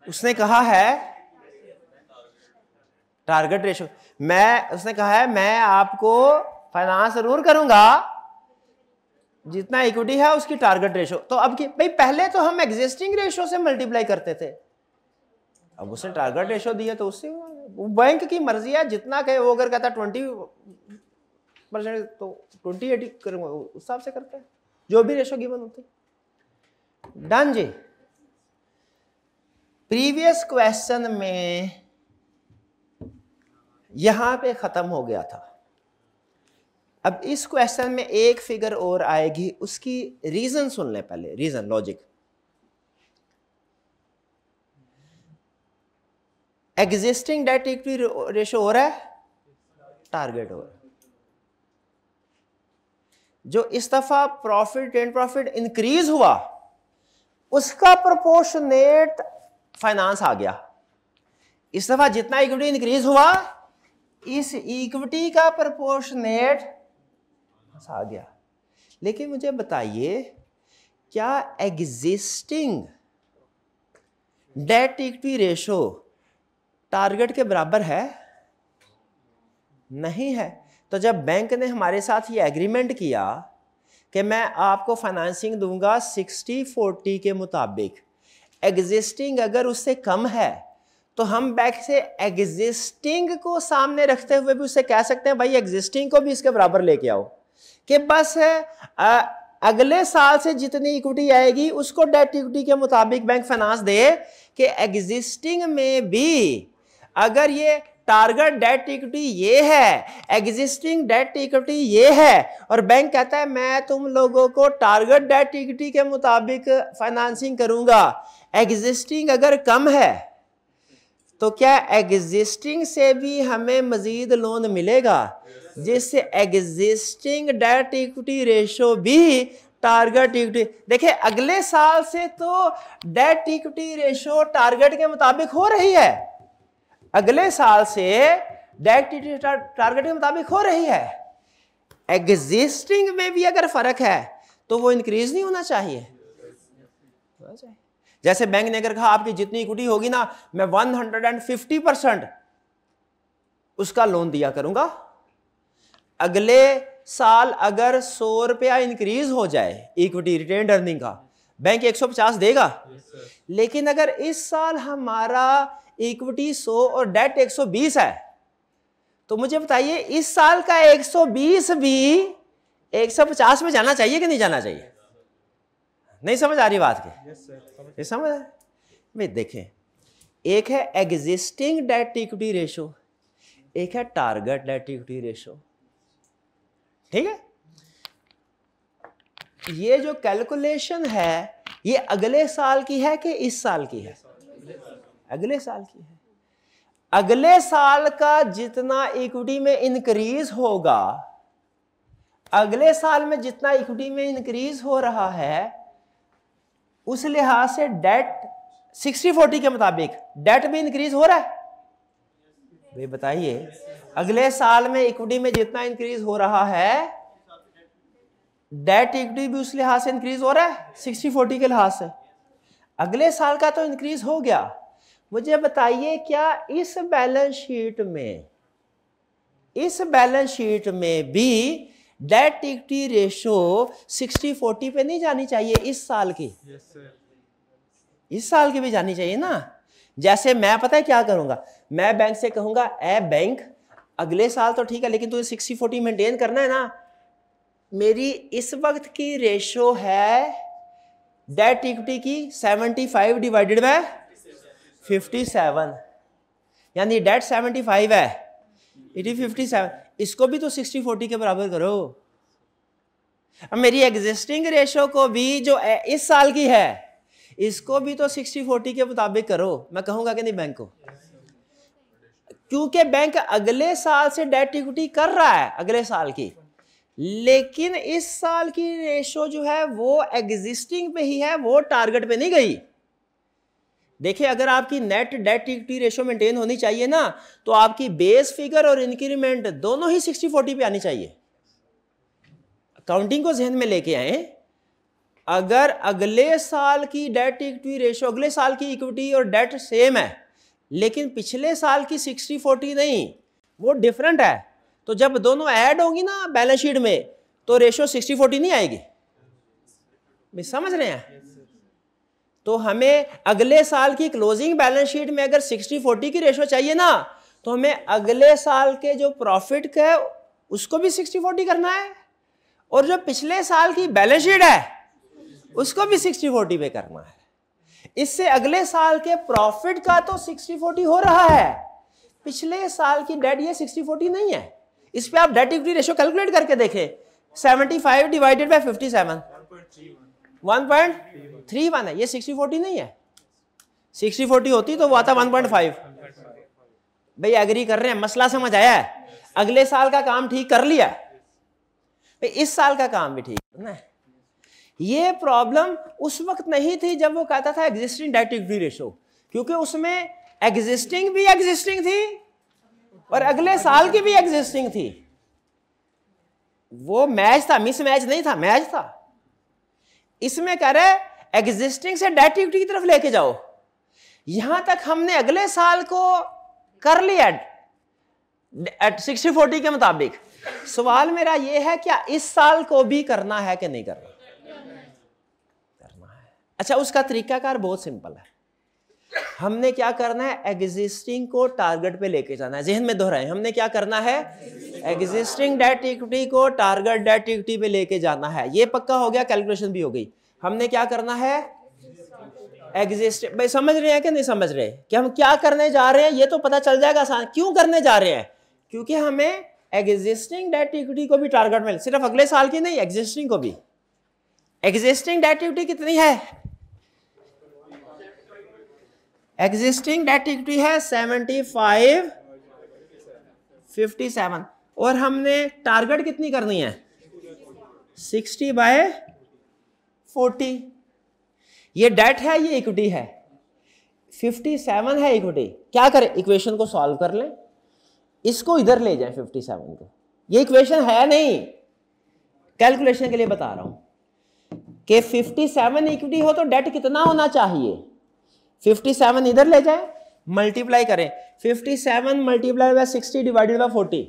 उसने कहा है टारगेट रेशो मैं उसने कहा है मैं आपको फाइनेंस जरूर करूंगा जितना इक्विटी है उसकी टारगेट रेशो तो अब की भाई पहले तो हम एग्जिस्टिंग रेशो से मल्टीप्लाई करते थे अब उसने टारगेट रेशो दिया तो उससे बैंक की मर्जी है जितना कहे वो अगर कहता ट्वेंटी परसेंट तो ट्वेंटी एटी करूंगा उस हिसाब से करते हैं जो भी रेशो गिवन होते डन जी प्रीवियस क्वेश्चन में यहां पे खत्म हो गया था अब इस क्वेश्चन में एक फिगर और आएगी उसकी रीजन सुन ले पहले reason logic existing debt equity ratio हो रहा है टारगेट हो रहा है जो इस दफा प्रॉफिट एंड प्रॉफिट इंक्रीज हुआ उसका प्रोपोर्शनेट फाइनेंस आ गया इस दफा जितना इक्विटी इंक्रीज हुआ इस इक्विटी का प्रोपोर्शनेट सा आ गया लेकिन मुझे बताइए क्या existing debt equity ratio target के बराबर है नहीं है तो जब बैंक ने हमारे साथ ये एग्रीमेंट किया कि मैं आपको फाइनेंसिंग दूंगा 60 40 के मुताबिक एग्जिस्टिंग अगर उससे कम है तो हम बैंक से एग्जिस्टिंग को सामने रखते हुए भी उससे कह सकते हैं भाई एग्जिस्टिंग को भी इसके बराबर लेके आओ कि बस आ, अगले साल से जितनी इक्विटी आएगी उसको डेट इक्विटी के मुताबिक बैंक फाइनेंस दे कि एग्जिस्टिंग में भी अगर ये टारगेट डेट इक्विटी ये है एग्जिस्टिंग डेट इक्विटी ये है और बैंक कहता है मैं तुम लोगों को टारगेट डेट इक्विटी के मुताबिक फाइनेंसिंग करूंगा एग्जिस्टिंग अगर कम है तो क्या एग्जिस्टिंग से भी हमें मजीद लोन मिलेगा yes. जिससे एग्जिस्टिंग डेट इक्विटी रेशो भी टारगेट इक्विटी देखिए अगले साल से तो डेट इक्विटी रेशो टारगेट के मुताबिक हो रही है अगले साल से डेट इक्विटी टारगेट के मुताबिक हो रही है एग्जिस्टिंग में भी अगर फर्क है तो वो इंक्रीज नहीं होना चाहिए जैसे बैंक ने अगर कहा आपकी जितनी इक्विटी होगी ना मैं 150 परसेंट उसका लोन दिया करूंगा अगले साल अगर सौ रुपया इंक्रीज हो जाए इक्विटी रिटेन अर्निंग का बैंक 150 देगा लेकिन अगर इस साल हमारा इक्विटी 100 और डेट 120 है तो मुझे बताइए इस साल का 120 भी 150 में जाना चाहिए कि नहीं जाना चाहिए नहीं समझ आ रही बात की yes, समझ आ भाई देखें एक है एग्जिस्टिंग डेट इक्विटी रेशो एक है टारगेट डेट इक्विटी रेशो ठीक है ये जो कैलकुलेशन है ये अगले साल की है कि इस साल की है अगले साल की है अगले साल का जितना इक्विटी में इंक्रीज होगा अगले साल में जितना इक्विटी में इंक्रीज हो रहा है उस लिहाज से डेट सिक्सटी फोर्टी के मुताबिक डेट भी इंक्रीज हो रहा है भाई बताइए अगले साल में इक्विटी में जितना इंक्रीज हो रहा है डेट इक्विटी भी उस लिहाज से इंक्रीज हो रहा है सिक्सटी फोर्टी के लिहाज से अगले साल का तो इंक्रीज हो गया मुझे बताइए क्या इस बैलेंस शीट में इस बैलेंस शीट में भी debt equity ratio sixty forty पे नहीं जानी चाहिए इस साल की yes, इस साल की भी जानी चाहिए ना जैसे मैं पता है क्या करूंगा मैं बैंक से कहूंगा ए बैंक अगले साल तो ठीक है लेकिन तुझे सिक्सटी फोर्टी मेंटेन करना है ना मेरी इस वक्त की रेशो है डेट इक्विटी की seventy five divided by fifty seven यानी डेट सेवेंटी फाइव है इट इज फिफ्टी सेवन इसको भी तो सिक्सटी फोर्टी के बराबर करो अब मेरी एग्जिस्टिंग रेशो को भी जो इस साल की है इसको भी तो सिक्सटी फोर्टी के मुताबिक करो मैं कहूँगा कि नहीं बैंक को क्योंकि बैंक अगले साल से डेट इक्विटी कर रहा है अगले साल की लेकिन इस साल की रेशो जो है वो एग्जिस्टिंग पे ही है वो टारगेट पे नहीं गई देखिए अगर आपकी net debt equity ratio maintain होनी चाहिए ना तो आपकी बेस फिगर और इंक्रीमेंट दोनों ही सिक्सटी फोर्टी पे आनी चाहिए काउंटिंग को जहन में लेके आए अगर अगले साल की डेट इक्विटी रेशो अगले साल की इक्विटी और डेट सेम है लेकिन पिछले साल की सिक्सटी फोर्टी नहीं वो डिफरेंट है तो जब दोनों ऐड होंगी ना बैलेंस शीट में तो रेशियो सिक्सटी फोर्टी नहीं आएगी समझ रहे हैं तो हमें अगले साल की क्लोजिंग बैलेंस शीट में अगर सिक्सटी फोर्टी की रेशो चाहिए ना तो हमें अगले साल के जो प्रॉफिट है उसको भी सिक्सटी फोर्टी करना है और जो पिछले साल की बैलेंस शीट है उसको भी सिक्सटी फोर्टी पे करना है इससे अगले साल के प्रॉफिट का तो सिक्सटी फोर्टी हो रहा है पिछले साल की डेट ये सिक्सटी फोर्टी नहीं है इस पर आप डेट इक्विटी रेशियो कैलकुलेट करके देखें seventy five divided by fifty seven one point three one है ये सिक्सटी फोर्टी नहीं है सिक्सटी फोर्टी होती तो वो आता वन पॉइंट फाइव भाई एग्री कर रहे हैं मसला समझ आया है अगले साल का काम ठीक कर लिया भाई इस साल का काम भी ठीक है ना ये प्रॉब्लम उस वक्त नहीं थी जब वो कहता था एग्जिस्टिंग डेट रेशो क्योंकि उसमें एग्जिस्टिंग भी एग्जिस्टिंग थी और अगले साल की भी एग्जिस्टिंग थी वो मैच था मिस मैच नहीं था मैच था इसमें कह रहे एग्जिस्टिंग से डेट इक्विटी की तरफ लेके जाओ यहां तक हमने अगले साल को कर लिया एट सिक्सटी फोर्टी के मुताबिक सवाल मेरा यह है क्या इस साल को भी करना है कि नहीं करना अच्छा उसका तरीकाकार बहुत सिंपल है हमने क्या करना है एग्जिस्टिंग को टारगेट पे लेके जाना है जहन में दोहराए हमने क्या करना है एग्जिस्टिंग डेट इक्विटी को टारगेट डेट इक्विटी पे लेके जाना है ये पक्का हो गया कैलकुलेशन भी हो गई हमने क्या करना है एग्जिस्टिंग भाई समझ रहे हैं कि नहीं समझ रहे कि हम क्या करने जा रहे हैं ये तो पता चल जाएगा आसान क्यों करने जा रहे हैं क्योंकि हमें एग्जिस्टिंग डेट इक्विटी को भी टारगेट मिले सिर्फ अगले साल की नहीं एग्जिस्टिंग को भी एग्जिस्टिंग डेट इक्विटी कितनी है एग्जिस्टिंग डेट इक्विटी है सेवेंटी फाइव फिफ्टी सेवन और हमने टारगेट कितनी करनी है सिक्सटी बाय फोर्टी ये डेट है ये इक्विटी है फिफ्टी सेवन है इक्विटी क्या करें इक्वेशन को सॉल्व कर लें इसको इधर ले जाएं फिफ्टी सेवन को ये इक्वेशन है नहीं कैलकुलेशन के लिए बता रहा हूं कि 57 इक्विटी हो तो डेट कितना होना चाहिए 57 इधर ले जाए मल्टीप्लाई करें 57 seven multiply by sixty divided by forty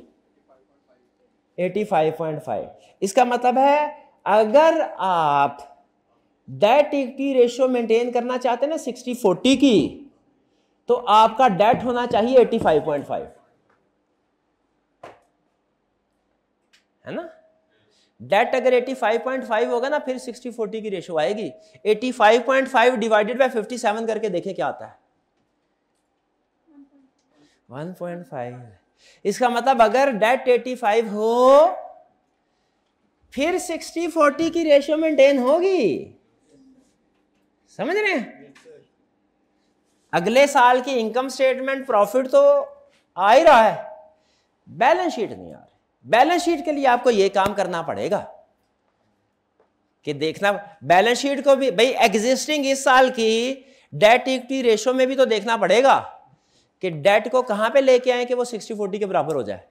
eighty five point five इसका मतलब है अगर आप डेट इक्विटी रेशियो मेंटेन करना चाहते हैं ना सिक्सटी फोर्टी की तो आपका डेट होना चाहिए एटी फाइव पॉइंट फाइव है ना डेट अगर 85.5 होगा ना फिर 60 40 की रेशो आएगी 85.5 डिवाइडेड बाय 57 करके देखे क्या आता है 1.5 इसका मतलब अगर डेट 85 हो फिर 60 40 की रेशियो मेंटेन होगी समझ रहे हैं अगले साल की इनकम स्टेटमेंट प्रॉफिट तो आ ही रहा है बैलेंस शीट नहीं आ रहा बैलेंस शीट के लिए आपको यह काम करना पड़ेगा कि देखना बैलेंस शीट को भी भाई एग्जिस्टिंग इस साल की डेट इक्विटी रेशो में भी तो देखना पड़ेगा कि डेट को कहां पे लेके आए कि वो सिक्सटी फोर्टी के बराबर हो जाए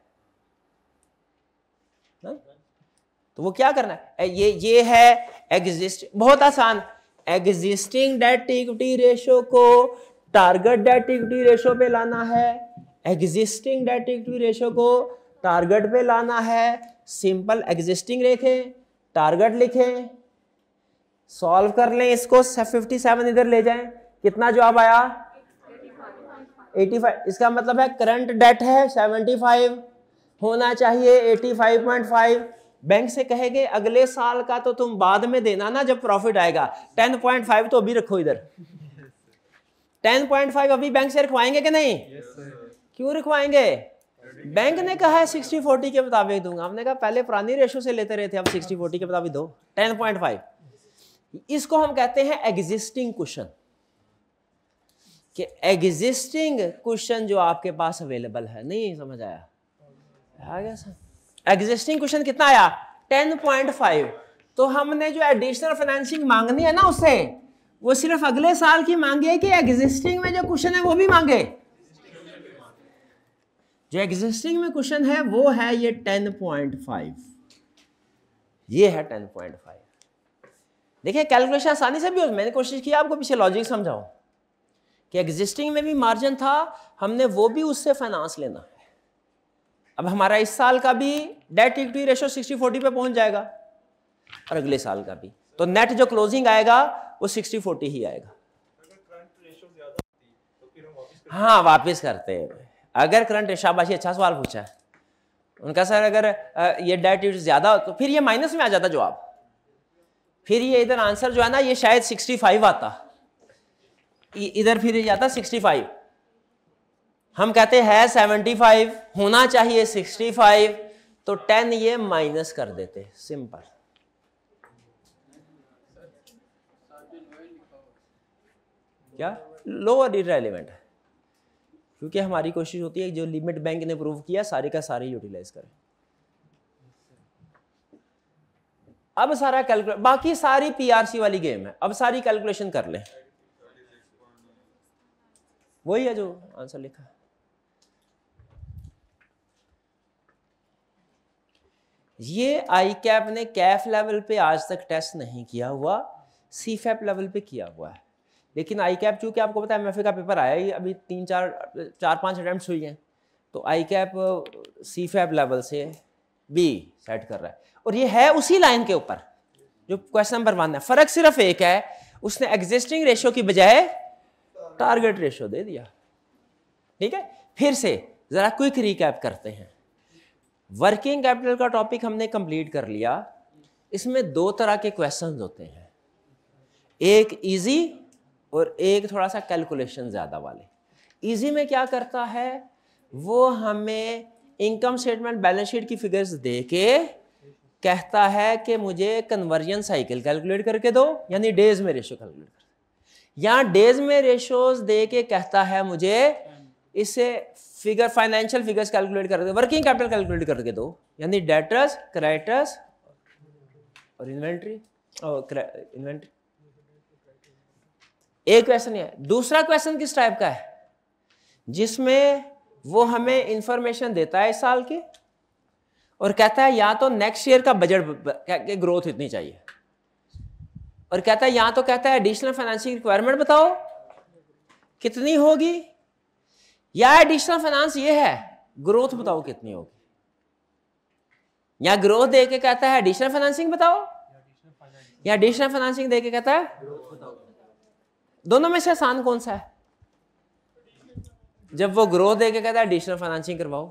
ना? तो वो क्या करना है ये ये है एग्जिस्ट बहुत आसान एग्जिस्टिंग डेट इक्विटी रेशो को टारगेट डेट इक्विटी रेशो पे लाना है एग्जिस्टिंग डेट इक्विटी रेशो को टारगेट पे लाना है सिंपल एग्जिस्टिंग लिखें टारगेट लिखें सॉल्व कर लें इसको 57 इधर ले जाएं कितना जवाब आया 85 इसका मतलब है करंट डेट है 75 होना चाहिए 85.5 बैंक से कहेंगे अगले साल का तो तुम बाद में देना ना जब प्रॉफिट आएगा 10.5 तो अभी रखो इधर 10.5 अभी बैंक से रखवाएंगे कि नहीं yes, क्यों रखवाएंगे बैंक ने कहा है सिक्सटी फोर्टी के मुताबिक दूंगा हमने कहा पहले पुरानी रेशो से लेते रहे थे अब सिक्सटी फोर्टी के मुताबिक दो टेन पॉइंट फाइव इसको हम कहते हैं एग्जिस्टिंग क्वेश्चन कि एग्जिस्टिंग क्वेश्चन जो आपके पास अवेलेबल है नहीं समझ आया आ गया सर एग्जिस्टिंग क्वेश्चन कितना आया टेन पॉइंट फाइव तो हमने जो एडिशनल फाइनेंसिंग मांगनी है ना उससे वो सिर्फ अगले साल की मांगे कि एग्जिस्टिंग में जो क्वेश्चन है वो भी मांगे जो एग्जिस्टिंग में क्वेश्चन है वो है ये टेन पॉइंट फाइव ये है टेन पॉइंट फाइव देखिए कैलकुलेशन आसानी से भी हो मैंने कोशिश की आपको पीछे लॉजिक समझाओ कि एग्जिस्टिंग में भी मार्जिन था हमने वो भी उससे फाइनेंस लेना है अब हमारा इस साल का भी debt equity ratio sixty forty पे पहुंच जाएगा और अगले साल का भी तो नेट जो क्लोजिंग आएगा वो सिक्सटी फोर्टी ही आएगा तो हाँ वापिस करते हैं अगर करंट शाबाशी अच्छा सवाल पूछा है उनका सर अगर ये डेट यूज ज़्यादा हो तो फिर ये माइनस में आ जाता जवाब फिर ये इधर आंसर जो है ना ये शायद 65 आता इधर फिर जाता 65 हम कहते हैं 75 होना चाहिए 65 तो 10 ये माइनस कर देते सिंपल क्या लोअर इरेलीवेंट है क्योंकि हमारी कोशिश होती है जो लिमिट बैंक ने प्रूव किया सारे का सारे यूटिलाइज करें अब सारा कैलकुलेट बाकी सारी पीआरसी वाली गेम है अब सारी कैलकुलेशन कर लें वही है जो आंसर लिखा ये आई कैप ने कैफ लेवल पे आज तक टेस्ट नहीं किया हुआ सी लेवल पे किया हुआ है लेकिन आई कैप चूँकि आपको पता है एम का पेपर आया ही अभी तीन चार चार पाँच अटैम्प्ट हुई हैं तो I cap C FAP level से बी सेट कर रहा है और ये है उसी लाइन के ऊपर जो क्वेश्चन नंबर वन है फ़र्क सिर्फ एक है उसने एग्जिस्टिंग रेशो की बजाय टारगेट रेशो दे दिया ठीक है फिर से ज़रा क्विक रिकैप करते हैं वर्किंग कैपिटल का टॉपिक हमने कंप्लीट कर लिया इसमें दो तरह के क्वेश्चंस होते हैं एक इजी और एक थोड़ा सा कैलकुलेशन ज़्यादा वाले इजी में क्या करता है वो हमें इनकम स्टेटमेंट बैलेंस शीट की फिगर्स दे के कहता है कि मुझे कन्वर्जन साइकिल कैलकुलेट करके दो यानी डेज में रेशो कैलकुलेट कर या डेज में रेशोज दे के कहता है मुझे इसे फिगर फाइनेंशियल फिगर्स कैलकुलेट कर दो वर्किंग कैपिटल कैलकुलेट करके दो यानी डेटर्स क्रेडिटर्स और इन्वेंट्री और इन्वेंट्री एक क्वेश्चन है दूसरा क्वेश्चन किस टाइप का है जिसमें वो हमें इंफॉर्मेशन देता है इस साल की और कहता है या तो नेक्स्ट ईयर का बजट ग्रोथ इतनी चाहिए और कहता है या तो कहता है एडिशनल फाइनेंसिंग रिक्वायरमेंट बताओ कितनी होगी या एडिशनल फाइनेंस ये है ग्रोथ बताओ कितनी होगी या ग्रोथ देके कहता है एडिशनल फाइनेंसिंग बताओ या एडिशनल फाइनेंसिंग देके कहता है दोनों में से आसान कौन सा है जब वो ग्रोथ दे के कहता है एडिशनल फाइनेंसिंग करवाओ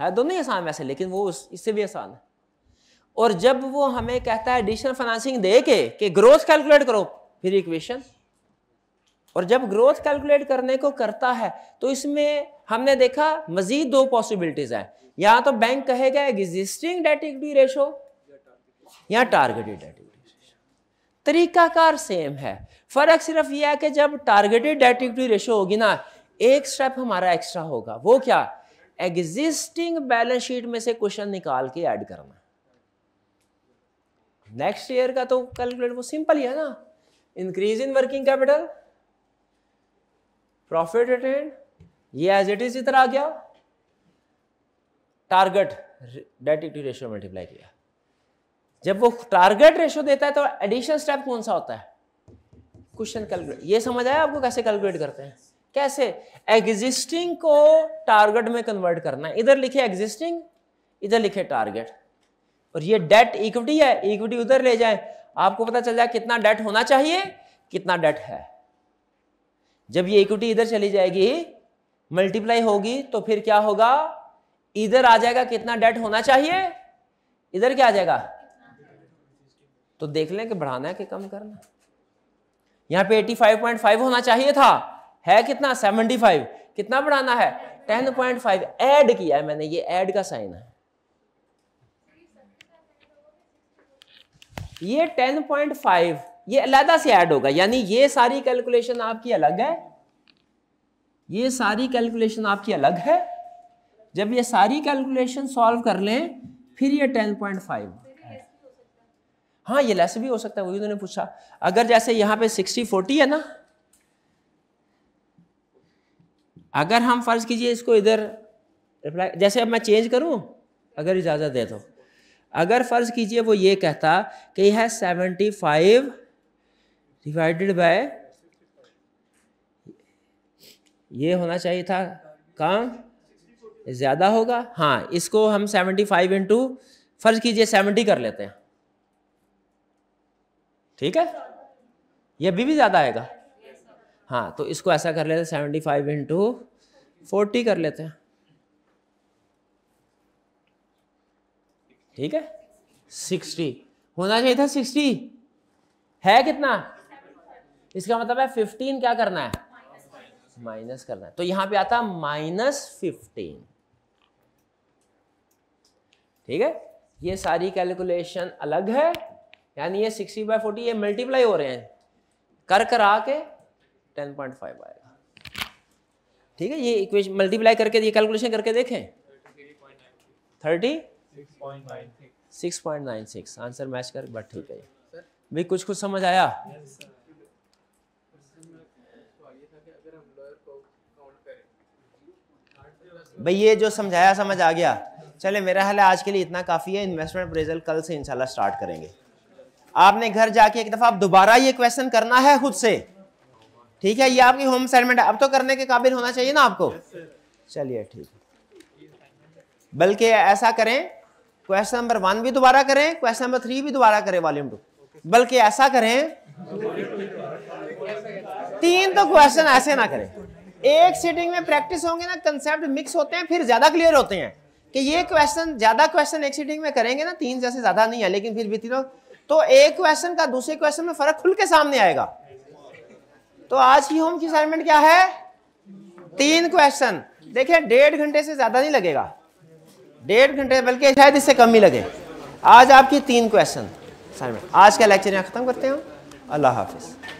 है दोनों ही आसान वैसे लेकिन वो इससे भी आसान है और जब वो हमें कहता है एडिशनल फाइनेंसिंग दे के कि ग्रोथ कैलकुलेट करो फिर इक्वेशन और जब ग्रोथ कैलकुलेट करने को करता है तो इसमें हमने देखा मजीद दो पॉसिबिलिटीज हैं या तो बैंक कहेगा एग्जिस्टिंग डेट इक्विटी रेशो या टारगेटेड डेट इक्विटी रेशो तरीकाकार सेम है फर्क सिर्फ यह है कि जब टारगेटेड डेट इक्विटी रेशो होगी ना एक स्टेप हमारा एक्स्ट्रा होगा वो क्या एग्जिस्टिंग बैलेंस शीट में से क्वेश्चन निकाल के ऐड करना नेक्स्ट ईयर का तो कैलकुलेट वो सिंपल ही है ना increase in working capital profit retain ये एज इट इज इधर आ गया target debt equity ratio multiply किया जब वो टारगेट रेशियो देता है तो एडिशनल स्टेप कौन सा होता है क्वेश्चन कैलकुलेट ये समझ आया आपको कैसे कैलकुलेट करते हैं कैसे एग्जिस्टिंग को टारगेट में कन्वर्ट करना है इधर लिखे एग्जिस्टिंग इधर लिखे टारगेट और ये डेट इक्विटी है इक्विटी उधर ले जाए आपको पता चल जाए कितना डेट होना चाहिए कितना डेट है जब ये इक्विटी इधर चली जाएगी मल्टीप्लाई होगी तो फिर क्या होगा इधर आ जाएगा कितना डेट होना चाहिए इधर क्या आ जाएगा तो देख लें कि बढ़ाना है कि कम करना यहाँ पे 85.5 होना चाहिए था है कितना 75 कितना बढ़ाना है 10.5 ऐड किया है मैंने ये ऐड का साइन है ये 10.5 ये अलहदा से ऐड होगा यानी ये सारी कैलकुलेशन आपकी अलग है ये सारी कैलकुलेशन आपकी अलग है जब ये सारी कैलकुलेशन सॉल्व कर लें फिर ये 10.5 हाँ ये लेस भी हो सकता है वही उन्होंने पूछा अगर जैसे यहां पे सिक्सटी फोर्टी है ना अगर हम फर्ज कीजिए इसको इधर रिप्लाई जैसे अब मैं चेंज करूं अगर इजाज़त दे दो अगर फ़र्ज़ कीजिए वो ये कहता कि यह सेवेंटी फाइव डिवाइडेड बाय ये होना चाहिए था काम ज़्यादा होगा हाँ इसको हम सेवेंटी फाइव इंटू फ़र्ज़ कीजिए सेवेंटी कर लेते हैं ठीक है या अभी भी ज़्यादा आएगा हाँ तो इसको ऐसा कर लेते सेवेंटी फाइव इंटू फोर्टी कर लेते हैं ठीक है सिक्सटी होना चाहिए था सिक्सटी है कितना इसका मतलब है फिफ्टीन क्या करना है माइनस करना है तो यहां पे आता माइनस फिफ्टीन ठीक है ये सारी कैलकुलेशन अलग है यानी ये सिक्सटी बाई फोर्टी ये मल्टीप्लाई हो रहे हैं कर कर आके टेन पॉइंट फाइव आएगा ठीक है ये इक्वेशन मल्टीप्लाई करके ये कैलकुलेशन करके देखें thirty six point nine six answer match कर बट ठीक है भी कुछ कुछ समझ आया भाई ये जो समझाया समझ आ गया चले मेरा हाल है आज के लिए इतना काफ़ी है इन्वेस्टमेंट प्रेजल कल से इंशाल्लाह स्टार्ट करेंगे आपने घर जाके एक दफ़ा आप दोबारा ये क्वेश्चन करना है खुद से ठीक है ये आपकी होम असाइनमेंट अब तो करने के काबिल होना चाहिए ना आपको चलिए ठीक बल्कि ऐसा करें क्वेश्चन नंबर वन भी दोबारा करें क्वेश्चन नंबर थ्री भी दोबारा करें वॉल्यूम टू बल्कि ऐसा करें तीन तो क्वेश्चन ऐसे ना करें एक सीटिंग में प्रैक्टिस होंगे ना कंसेप्ट मिक्स होते हैं फिर ज्यादा क्लियर होते हैं कि ये क्वेश्चन ज्यादा क्वेश्चन एक सीटिंग में करेंगे ना तीन जैसे ज्यादा नहीं है लेकिन फिर भी तीनों तो एक क्वेश्चन का दूसरे क्वेश्चन में फर्क खुल के सामने आएगा तो आज की होम की असाइनमेंट क्या है तीन क्वेश्चन देखिए डेढ़ घंटे से ज्यादा नहीं लगेगा डेढ़ घंटे बल्कि शायद इससे कम ही लगे आज आपकी तीन क्वेश्चन असाइनमेंट आज का लेक्चर यहाँ खत्म करते हैं अल्लाह हाफिज़